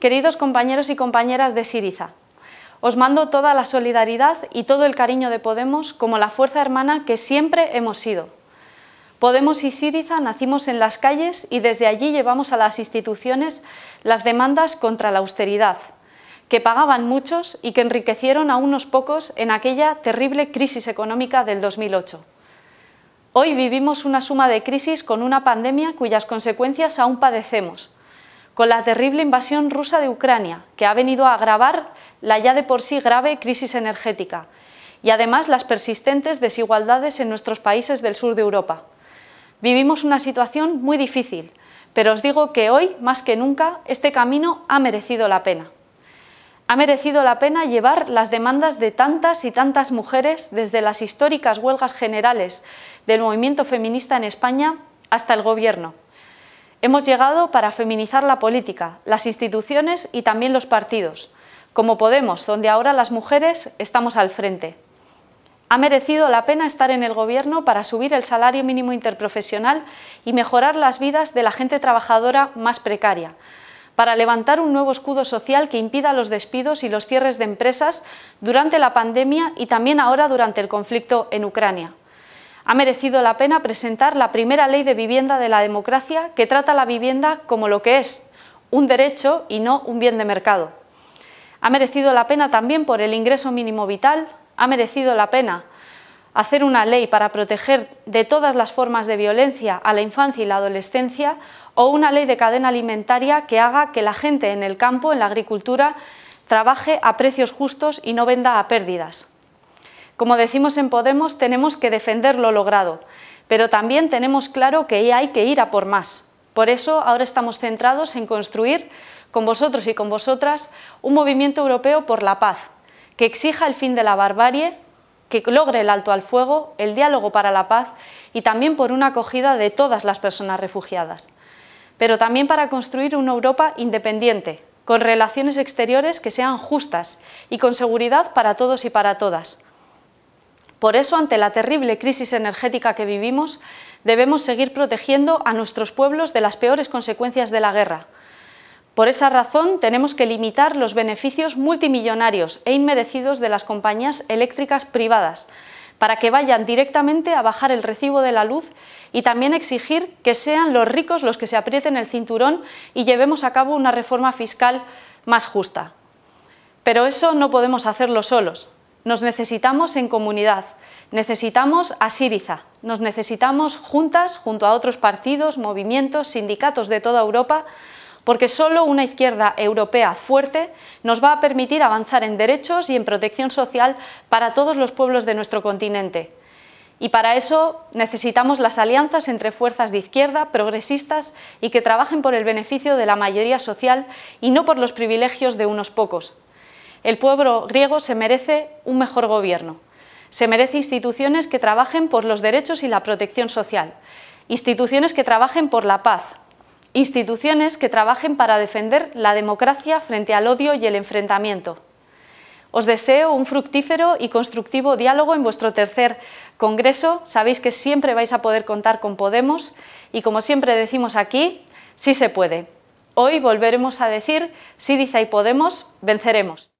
Queridos compañeros y compañeras de Siriza, os mando toda la solidaridad y todo el cariño de Podemos como la fuerza hermana que siempre hemos sido. Podemos y Siriza nacimos en las calles y desde allí llevamos a las instituciones las demandas contra la austeridad, que pagaban muchos y que enriquecieron a unos pocos en aquella terrible crisis económica del 2008. Hoy vivimos una suma de crisis con una pandemia cuyas consecuencias aún padecemos, con la terrible invasión rusa de Ucrania, que ha venido a agravar la ya de por sí grave crisis energética y además las persistentes desigualdades en nuestros países del sur de Europa. Vivimos una situación muy difícil, pero os digo que hoy, más que nunca, este camino ha merecido la pena. Ha merecido la pena llevar las demandas de tantas y tantas mujeres desde las históricas huelgas generales del movimiento feminista en España hasta el Gobierno. Hemos llegado para feminizar la política, las instituciones y también los partidos, como Podemos, donde ahora las mujeres estamos al frente. Ha merecido la pena estar en el Gobierno para subir el salario mínimo interprofesional y mejorar las vidas de la gente trabajadora más precaria, para levantar un nuevo escudo social que impida los despidos y los cierres de empresas durante la pandemia y también ahora durante el conflicto en Ucrania. Ha merecido la pena presentar la primera ley de vivienda de la democracia que trata la vivienda como lo que es, un derecho y no un bien de mercado. Ha merecido la pena también por el ingreso mínimo vital, ha merecido la pena hacer una ley para proteger de todas las formas de violencia a la infancia y la adolescencia o una ley de cadena alimentaria que haga que la gente en el campo, en la agricultura, trabaje a precios justos y no venda a pérdidas. Como decimos en Podemos, tenemos que defender lo logrado, pero también tenemos claro que hay que ir a por más. Por eso ahora estamos centrados en construir con vosotros y con vosotras un movimiento europeo por la paz, que exija el fin de la barbarie, que logre el alto al fuego, el diálogo para la paz y también por una acogida de todas las personas refugiadas. Pero también para construir una Europa independiente, con relaciones exteriores que sean justas y con seguridad para todos y para todas, por eso, ante la terrible crisis energética que vivimos, debemos seguir protegiendo a nuestros pueblos de las peores consecuencias de la guerra. Por esa razón, tenemos que limitar los beneficios multimillonarios e inmerecidos de las compañías eléctricas privadas, para que vayan directamente a bajar el recibo de la luz y también exigir que sean los ricos los que se aprieten el cinturón y llevemos a cabo una reforma fiscal más justa. Pero eso no podemos hacerlo solos. Nos necesitamos en comunidad, necesitamos a Siriza, nos necesitamos juntas junto a otros partidos, movimientos, sindicatos de toda Europa, porque solo una izquierda europea fuerte nos va a permitir avanzar en derechos y en protección social para todos los pueblos de nuestro continente. Y para eso necesitamos las alianzas entre fuerzas de izquierda, progresistas y que trabajen por el beneficio de la mayoría social y no por los privilegios de unos pocos, el pueblo griego se merece un mejor gobierno. Se merece instituciones que trabajen por los derechos y la protección social, instituciones que trabajen por la paz, instituciones que trabajen para defender la democracia frente al odio y el enfrentamiento. Os deseo un fructífero y constructivo diálogo en vuestro tercer congreso. Sabéis que siempre vais a poder contar con Podemos y como siempre decimos aquí, sí se puede. Hoy volveremos a decir, Siriza y Podemos, venceremos.